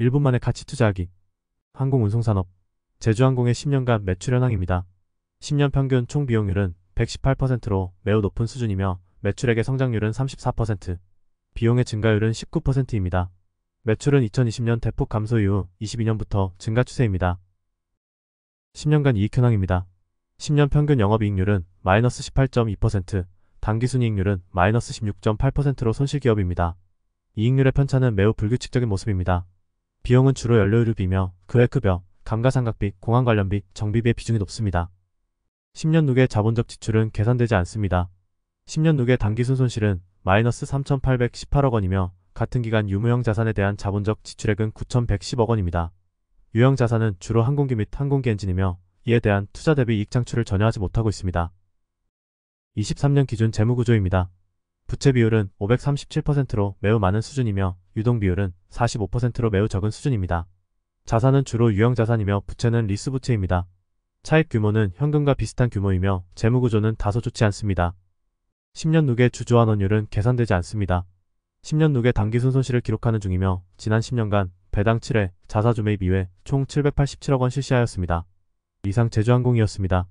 1분 만에 가치 투자하기 항공운송산업 제주항공의 10년간 매출 현황입니다. 10년 평균 총 비용률은 118%로 매우 높은 수준이며 매출액의 성장률은 34%, 비용의 증가율은 19%입니다. 매출은 2020년 대폭 감소 이후 22년부터 증가 추세입니다. 10년간 이익 현황입니다. 10년 평균 영업이익률은 마이너스 18.2%, 단기순이익률은 마이너스 16.8%로 손실기업입니다. 이익률의 편차는 매우 불규칙적인 모습입니다. 비용은 주로 연료유류비며 그 외급여, 감가상각비, 공항관련비, 정비비의 비중이 높습니다. 10년 누계 자본적 지출은 계산되지 않습니다. 10년 누계 단기순 손실은 마이너스 3,818억 원이며 같은 기간 유무형 자산에 대한 자본적 지출액은 9,110억 원입니다. 유형 자산은 주로 항공기 및 항공기 엔진이며 이에 대한 투자 대비 이익 창출을 전혀 하지 못하고 있습니다. 23년 기준 재무구조입니다. 부채 비율은 537%로 매우 많은 수준이며 유동 비율은 45%로 매우 적은 수준입니다. 자산은 주로 유형 자산이며 부채는 리스 부채입니다. 차액 규모는 현금과 비슷한 규모이며 재무 구조는 다소 좋지 않습니다. 10년 누계 주주환 원율은 계산되지 않습니다. 10년 누계 단기순 손실을 기록하는 중이며 지난 10년간 배당 7회, 자사주 매입 2회 총 787억 원 실시하였습니다. 이상 제주항공이었습니다.